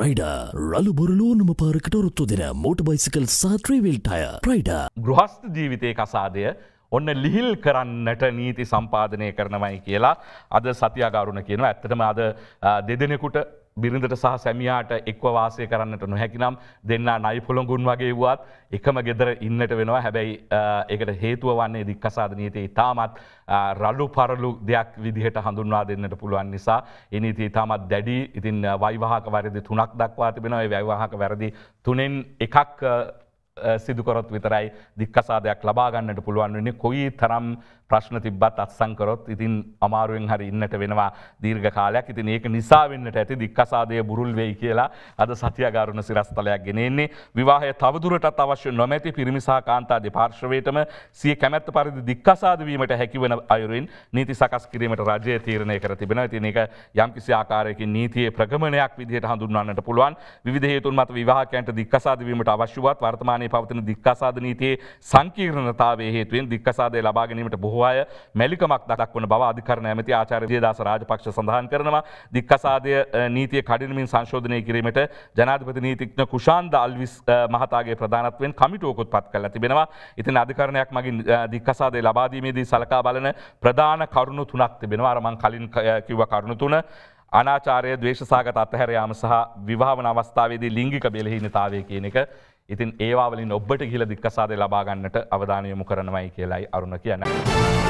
ಪ್ರೈಡ රළු බොරලෝනම පාරකටොරොත්තු දෙන මෝට බයිසිකල් සාත්‍රීවිල්ටය ප්‍රයිඩ. ගෘහස්ත ජීවිතය කසාදය ඔන්න ලිහිල් කරන්නට නීති සම්පාදනය කරනවයි කියලා අද සතියාගාරුණ කියනවා ඇත්තටම අද දෙදෙනෙකුට බිරිඳට සහ සැමියාට එක්ව වාසය කරන්නට නොහැකිනම් දෙන්නා නයි පොළොගුන් වගේ වුවත් එකම ගෙදර ඉන්නට වෙනවා හැබැයි එකට හේතුව වන්නේ දික්කසාද නීතිය ඉතාමත් රලු පරලු දෙයක් විදිහට හඳුන්වා දෙන්නට පුළුවන් නිසා එනිති ඉතාමත් දැඩි ඉතින් වයිවාහක වැරදි තුනක් දක්වා තිබෙනවා වැයිවාහක වැරදි තුනෙන් එකක් සිදුකරොත් විතරයි දික්කසාදයක් ලබාගන්නට පුළුවන් වෙන කොයි තරම් ප්‍රශ්න තිබ්බත් අත්සංකරොත් ඉතින් අමාරුවෙන් හරි ඉන්නට වෙනවා දීර්ඝ කාලයක් ඉතින් ඒක නිසා වෙන්නට ඇති දික්කසාදය බුරුල් වෙයි කියලා අද සතියාගාරුණ සිරස්තලයක් ගෙනෙන්නේ විවාහය තවදුරටත් අවශ්‍ය නොමැති පිරිමිසා කාන්තා දෙපාර්ශ්වයටම සිය කැමැත්ත පරිදි දික්කසාද වීමට හැකිවන අයුරින් නීති සකස් කිරීමට රජය තීරණය කර තිබෙනවා ඉතින් ඒක යම්කිසි ආකාරයකින් නීතියේ ප්‍රගමනයක් විදිහට හඳුන්වන්නට පුළුවන් විවිධ හේතුන් මත විවාහකයන්ට දික්කසාද වීමට අවශ්‍ය වුවත් වර්තමානයේ පවතින දික්කසාද නීතියේ සංකීර්ණතාවය හේතුවෙන් දික්කසාදය ලබා ගැනීමට බොහෝ අය මැලිකමක් දක්වන බව අධිකරණ ඇමති ආචාර්ය විජේදාස රාජපක්ෂ සඳහන් කරනවා දික්කසාදය නීතිය කඩිනමින් සංශෝධනය කිරීමට ජනාධිපති නීතිඥ කුෂාන්ද අල්විස් මහතාගේ ප්‍රධානත්වෙන් කමිටුවකුත් පත් කළ තිබෙනවා ඉතින් අධිකරණයක් මගින් දික්කසාදය ලබාදීමේදී සලකා බලන ප්‍රධාන කරුණු තුනක් තිබෙනවා අරමං කලින් කිව්ව කරුණු තුන අනාචාරය දේශසාගත අත්හැරයාම සහ විවාාවන අවස්ථාවේදී ලිංගික බෙලහිනිතාවය කියන එක ඉතින් ඒවාවලින් ඔබට ගිල දික්කසාදය ලබාගන්නට අවධානයමු කරනවයි කියලායි අරුණ කියන්න.